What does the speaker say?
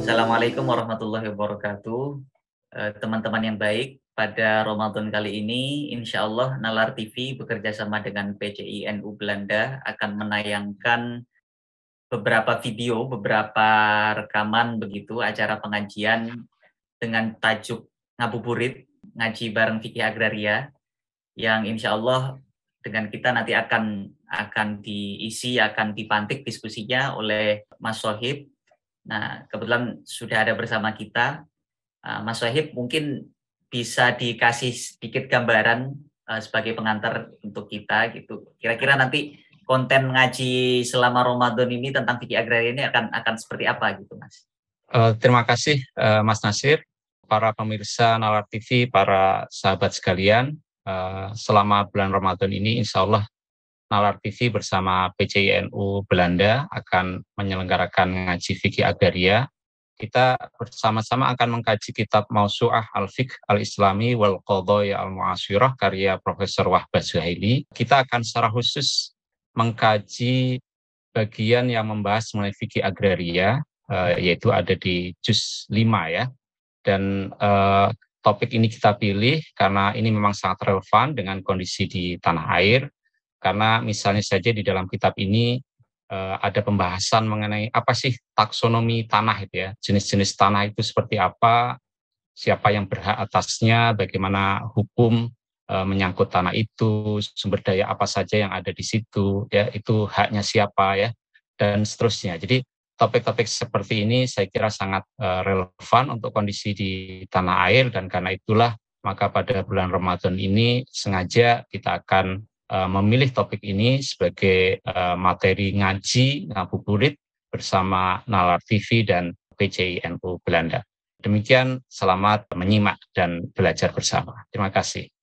Assalamualaikum warahmatullahi wabarakatuh. Eh, teman-teman yang baik, pada Ramadan kali ini, insya Allah Nalar TV bekerja sama dengan PCINU Belanda akan menayangkan beberapa video, beberapa rekaman begitu, acara pengajian dengan tajuk Ngabuburit, ngaji bareng Fikih Agraria, yang insya Allah dengan kita nanti akan akan diisi, akan dipantik diskusinya oleh Mas Sohib, Nah, kebetulan sudah ada bersama kita eh, Mas Wahib, mungkin bisa dikasih sedikit gambaran eh, sebagai pengantar untuk kita gitu. Kira-kira nanti konten ngaji selama Ramadan ini tentang fikih agraria ini akan akan seperti apa gitu, Mas? Eh, terima kasih Mas Nasir, para pemirsa Nalar TV, para sahabat sekalian. selama bulan Ramadan ini, insya Allah Nalar TV bersama PCINU Belanda akan menyelenggarakan ngaji fikih agraria. Kita bersama-sama akan mengkaji kitab Mausu'ah Al-Fiqh Al-Islami wal Qadaya Al-Mu'asyirah karya Profesor Wahbah Zuhaili. Kita akan secara khusus mengkaji bagian yang membahas mengenai fikih agraria eh, yaitu ada di juz 5 ya. Dan eh, topik ini kita pilih karena ini memang sangat relevan dengan kondisi di tanah air karena misalnya saja di dalam kitab ini uh, ada pembahasan mengenai apa sih taksonomi tanah itu ya, jenis-jenis tanah itu seperti apa, siapa yang berhak atasnya, bagaimana hukum uh, menyangkut tanah itu, sumber daya apa saja yang ada di situ, ya itu haknya siapa ya, dan seterusnya. Jadi topik-topik seperti ini saya kira sangat uh, relevan untuk kondisi di tanah air dan karena itulah maka pada bulan Ramadan ini sengaja kita akan Eh, memilih topik ini sebagai eh, materi ngaji ngabuburit bersama Nalar TV dan PCINU Belanda. Demikian, selamat menyimak dan belajar bersama. Terima kasih.